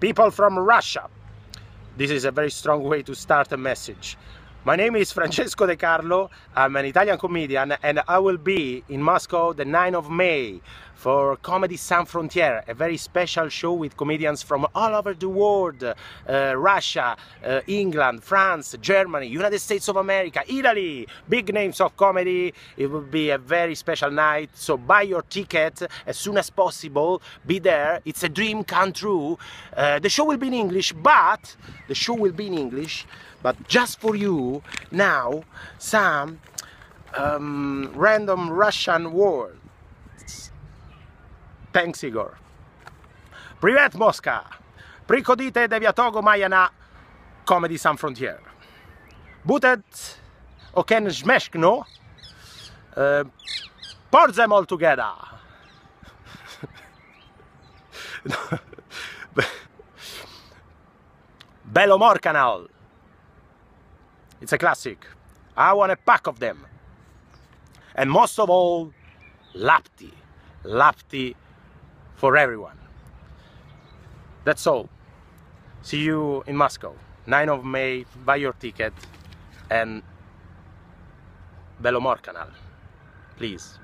people from Russia. This is a very strong way to start a message. My name is Francesco De Carlo. I'm an Italian comedian and I will be in Moscow the 9th of May for Comedy Sans Frontières, a very special show with comedians from all over the world uh, Russia, uh, England, France, Germany, United States of America, Italy, big names of comedy. It will be a very special night, so buy your ticket as soon as possible. Be there, it's a dream come true. Uh, the show will be in English, but the show will be in English, but just for you now, some um, random Russian words. Thanks, Igor. Privet Mosca. Prikodite мая на Comedy Sans Frontier. Butet oken zmeszkno. Uh, put them all together. more Canal. It's a classic. I want a pack of them. And most of all, Lapti. Lapti for everyone. That's all. See you in Moscow, 9 of May, buy your ticket and Belomor canal, please.